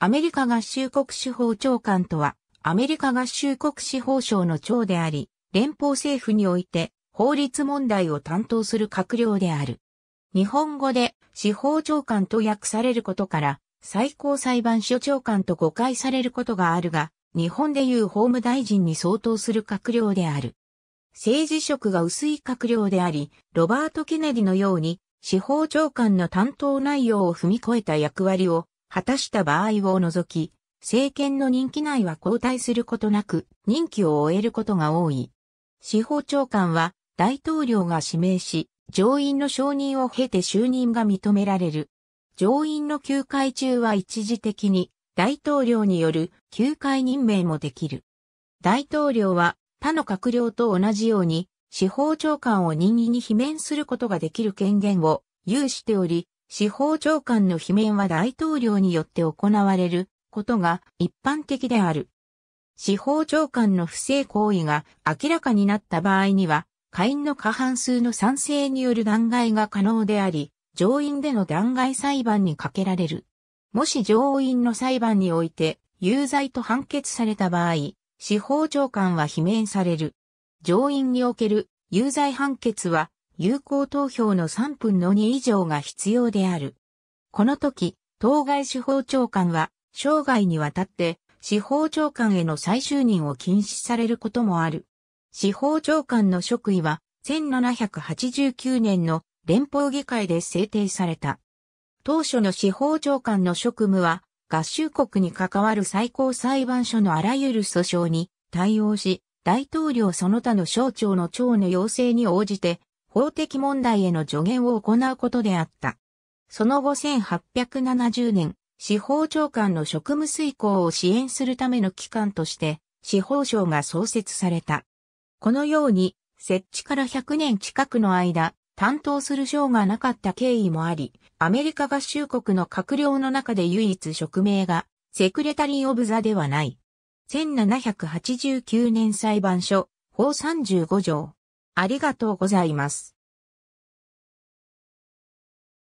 アメリカ合衆国司法長官とは、アメリカ合衆国司法省の長であり、連邦政府において法律問題を担当する閣僚である。日本語で司法長官と訳されることから、最高裁判所長官と誤解されることがあるが、日本でいう法務大臣に相当する閣僚である。政治色が薄い閣僚であり、ロバート・ケネディのように司法長官の担当内容を踏み越えた役割を果たした場合を除き、政権の任期内は交代することなく、任期を終えることが多い。司法長官は大統領が指名し、上院の承認を経て就任が認められる。上院の休会中は一時的に大統領による休会任命もできる。大統領は他の閣僚と同じように司法長官を任意に罷免することができる権限を有しており、司法長官の罷免は大統領によって行われることが一般的である。司法長官の不正行為が明らかになった場合には、下院の過半数の賛成による弾劾が可能であり、上院での弾劾裁判にかけられる。もし上院の裁判において有罪と判決された場合、司法長官は罷免される。上院における有罪判決は有効投票の3分の2以上が必要である。この時、当該司法長官は、生涯にわたって、司法長官への再就任を禁止されることもある。司法長官の職位は、1789年の連邦議会で制定された。当初の司法長官の職務は、合衆国に関わる最高裁判所のあらゆる訴訟に対応し、大統領その他の省庁の長の要請に応じて法的問題への助言を行うことであった。その後1870年、司法長官の職務遂行を支援するための機関として、司法省が創設された。このように、設置から100年近くの間、担当する省がなかった経緯もあり、アメリカ合衆国の閣僚の中で唯一職名が、セクレタリー・オブ・ザではない。1789年裁判所、法35条、ありがとうございます。